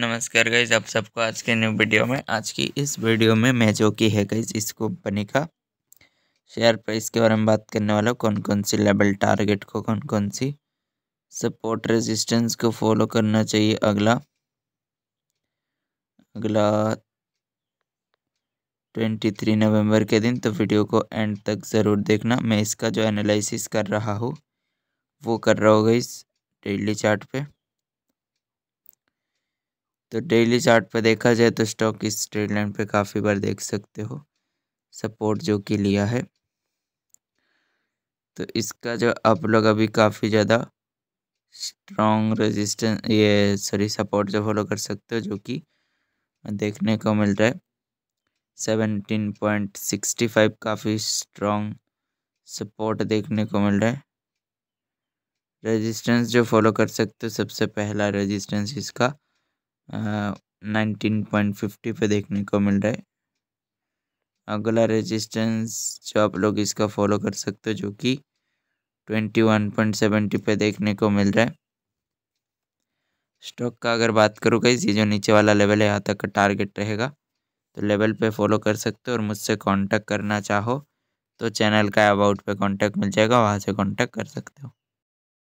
नमस्कार गाइज आप सबको आज के न्यू वीडियो में आज की इस वीडियो में मैं जो की है गाइज इस कंपनी का शेयर प्राइस के बारे में बात करने वाला कौन कौन सी लेवल टारगेट को कौन कौन सी सपोर्ट रेजिस्टेंस को फॉलो करना चाहिए अगला अगला ट्वेंटी थ्री नवम्बर के दिन तो वीडियो को एंड तक ज़रूर देखना मैं इसका जो एनालिसिस कर रहा हूँ वो कर रहा हूँ गाइज डेली चार्ट पे तो डेली चार्ट पर देखा जाए तो स्टॉक इस ट्रेड लाइन पर काफ़ी बार देख सकते हो सपोर्ट जो कि लिया है तो इसका जो आप लोग अभी काफ़ी ज़्यादा स्ट्रॉन्ग रेजिस्टेंस ये सॉरी सपोर्ट जो फॉलो कर सकते हो जो कि देखने को मिल रहा है सेवनटीन पॉइंट सिक्सटी फाइव काफ़ी स्ट्रॉन्ग सपोर्ट देखने को मिल रहा है रेजिस्टेंस जो फॉलो कर सकते हो सबसे पहला रेजिस्टेंस इसका नाइनटीन पॉइंट फिफ्टी पे देखने को मिल रहा है अगला रेजिस्टेंस जो आप लोग इसका फॉलो कर सकते हो जो कि ट्वेंटी वन पॉइंट सेवेंटी पे देखने को मिल रहा है स्टॉक का अगर बात करूँ गाइज ये जो नीचे वाला लेवल है यहाँ तक का टारगेट रहेगा तो लेवल पे फॉलो कर सकते हो और मुझसे कांटेक्ट करना चाहो तो चैनल का अबाउट पे कांटेक्ट मिल जाएगा वहाँ से कांटेक्ट कर सकते हो